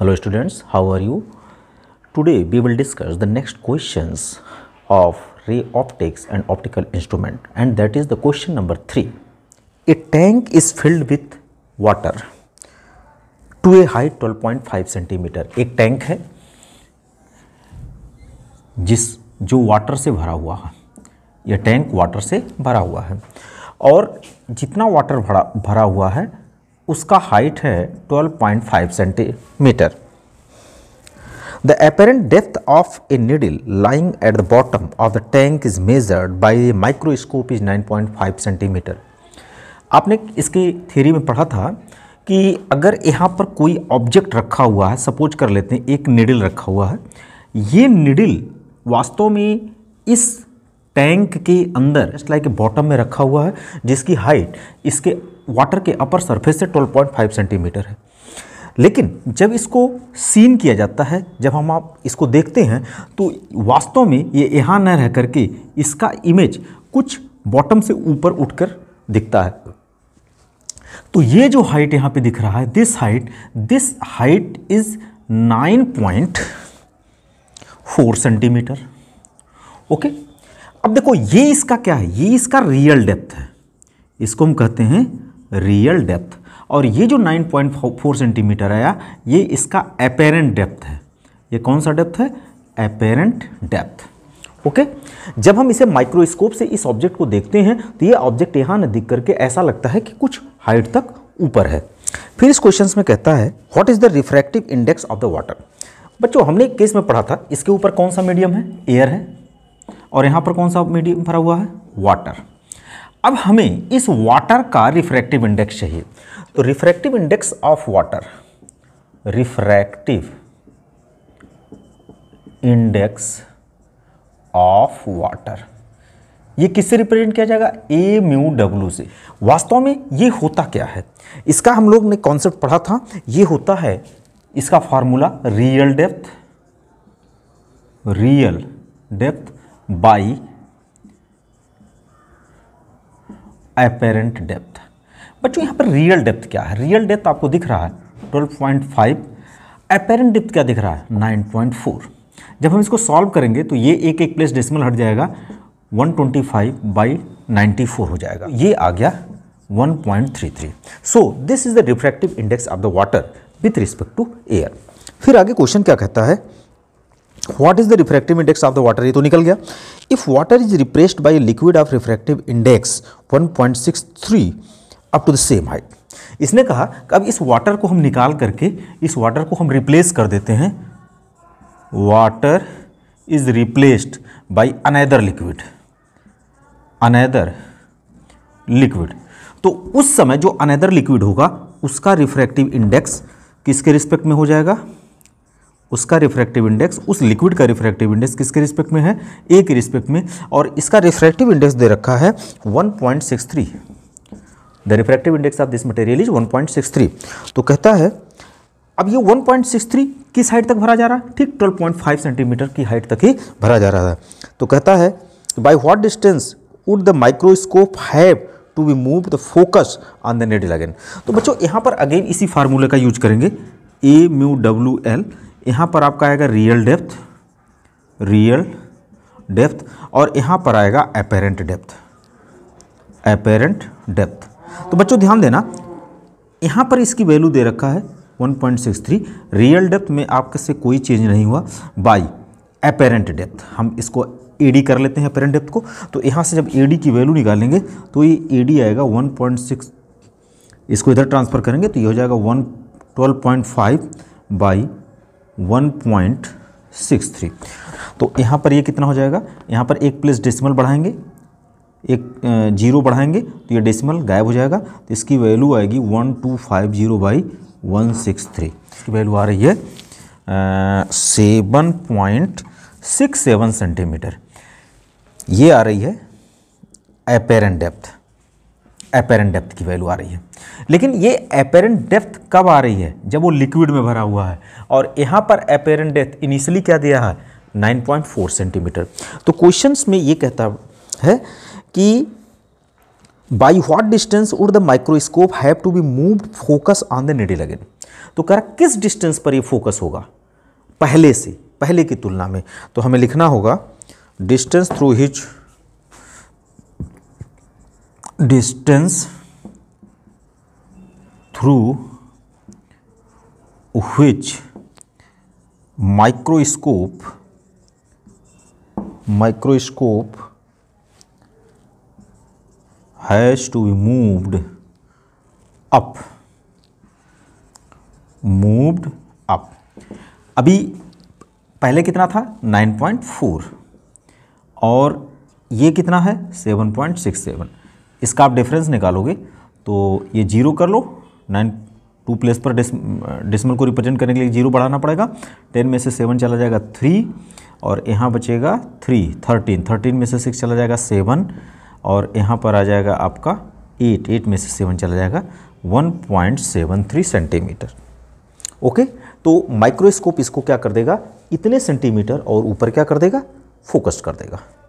hello students how are you today we will discuss the next questions of ray optics and optical instrument and that is the question number 3 a tank is filled with water to a height 12.5 centimetre एक tank है जिस जो water से भरा हुआ है यह tank water से भरा हुआ है और जितना वाटर भरा भरा हुआ है उसका हाइट है 12.5 centimetre the apparent depth of a needle lying at the bottom of the tank is measured by a microscope is 9.5 centimetre आपने इसकी थ्योरी में पढ़ा था कि अगर यहाँ पर कोई ऑब्जेक्ट रखा हुआ है सपोज कर लेते हैं एक निडिल रखा हुआ है ये निडिल वास्तव में इस टैंक के अंदर लाइक बॉटम में रखा हुआ है जिसकी हाइट इसके वाटर के अपर सरफेस से 12.5 सेंटीमीटर है लेकिन जब इसको सीन किया जाता है जब हम आप इसको देखते हैं तो वास्तव में ये यहाँ न रह करके इसका इमेज कुछ बॉटम से ऊपर उठकर दिखता है तो ये जो हाइट यहाँ पे दिख रहा है this height this height is nine point four centimetre okay अब देखो ये इसका क्या है ये इसका रियल डेप्थ है इसको हम कहते हैं रियल डेप्थ और ये जो 9.4 सेंटीमीटर आया ये इसका अपेरेंट डेप्थ है ये कौन सा डेप्थ है अपेरेंट डेप्थ ओके जब हम इसे माइक्रोस्कोप से इस ऑब्जेक्ट को देखते हैं तो ये ऑब्जेक्ट यहाँ न दिख करके ऐसा लगता है कि कुछ हाइट तक ऊपर है फिर इस क्वेश्चन में कहता है what is the refractive index of the water बच्चों हमने एक केस में पढ़ा था इसके ऊपर कौन सा मीडियम है एयर है और यहाँ पर कौन सा मीडियम भरा हुआ है वाटर अब हमें इस वाटर का रिफ्रैक्टिव इंडेक्स चाहिए तो refractive index of water refractive index of water ये किससे रिप्रेजेंट किया जाएगा ए म्यू डब्ल्यू से वास्तव में ये होता क्या है इसका हम लोग ने कॉन्सेप्ट पढ़ा था ये होता है इसका formula real depth real depth by apparent depth बच्चों यहाँ पर रियल डेप्थ क्या है रियल डेप्थ आपको दिख रहा है 12.5 पॉइंट अपेरेंट डेप्थ क्या दिख रहा है 9.4 जब हम इसको सॉल्व करेंगे तो ये एक एक प्लेस डेसिमल हट जाएगा 125 ट्वेंटी फाइव बाई हो जाएगा ये आ गया 1.33 so this is the refractive index of the water with respect to air फिर आगे क्वेश्चन क्या कहता है what is the refractive index of the water ये तो निकल गया if water is replaced by liquid of refractive index 1.63 up to the same height इसने कहा कि अब इस वाटर को हम निकाल करके इस वाटर को हम रिप्लेस कर देते हैं water is replaced by another liquid another liquid तो उस समय जो अनैदर लिक्विड होगा उसका रिफ्रैक्टिव इंडेक्स किसके रिस्पेक्ट में हो जाएगा उसका रिफ्रैक्टिव इंडेक्स उस लिक्विड का रिफ्रैक्टिव इंडेक्स किसके रिस्पेक्ट में है ए के रिस्पेक्ट में और इसका रिफ्रैक्टिव इंडेक्स दे रखा है 1.63 the refractive index of this material is 1.63 तो कहता है अब ये 1.63 किस हाइट तक भरा जा रहा है ठीक 12.5 सेंटीमीटर की हाइट तक ही भरा जा रहा है तो कहता है by what distance would the microscope have to be move the focus on the needle again तो बच्चों यहाँ पर अगेन इसी फार्मूले का यूज करेंगे ए म्यू डब्ल्यू एल यहाँ पर आपका आएगा रियल डेप्थ रियल डेप्थ और यहाँ पर आएगा अपेरेंट डेप्थ अपेरेंट डेप्थ तो बच्चों ध्यान देना यहाँ पर इसकी वैल्यू दे रखा है 1.63 रियल डेप्थ में आपके से कोई चेंज नहीं हुआ बाई अपेरेंट डेप्थ हम इसको ए कर लेते हैं अपेरेंट डेप्थ को तो यहाँ से जब एडी की वैल्यू निकालेंगे तो ये एडी आएगा 1.6 इसको इधर ट्रांसफ़र करेंगे तो ये हो जाएगा one twelve point five by 1.63 तो यहाँ पर ये कितना हो जाएगा यहाँ पर एक प्लेस डेसिमल बढ़ाएंगे एक जीरो बढ़ाएंगे तो ये डेसिमल गायब हो जाएगा तो इसकी वैल्यू आएगी one two five zero by one six three इसकी वैल्यू आ रही है seven point six seven centimetre ये आ रही है अपेरेंट डेप्थ अपेरेंट डेप्थ की वैल्यू आ रही है लेकिन ये अपेरेंट डेप्थ कब आ रही है जब वो लिक्विड में भरा हुआ है और यहाँ पर अपेरेंट डेप्थ इनिशियली क्या दिया है 9.4 सेंटीमीटर तो क्वेश्चंस में ये कहता है कि by what distance would the microscope have to be moved focus on the needle लगे तो कह रहा किस डिस्टेंस पर ये फोकस होगा पहले से पहले की तुलना में तो हमें लिखना होगा distance through which distance through which microscope microscope has to be moved up moved up अभी पहले कितना था 9.4 और ये कितना है 7.67 इसका आप डिफरेंस निकालोगे तो ये जीरो कर लो नाइन टू प्लेस पर डिसमल को रिप्रेजेंट करने के लिए जीरो बढ़ाना पड़ेगा टेन में से सेवन चला जाएगा थ्री और यहाँ बचेगा थ्री थर्टीन थर्टीन में से सिक्स चला जाएगा सेवन और यहाँ पर आ जाएगा आपका एट एट में से सेवन चला जाएगा one point seven three centimetre okay तो माइक्रोस्कोप इसको क्या कर देगा इतने सेंटीमीटर और ऊपर क्या कर देगा फोकस कर देगा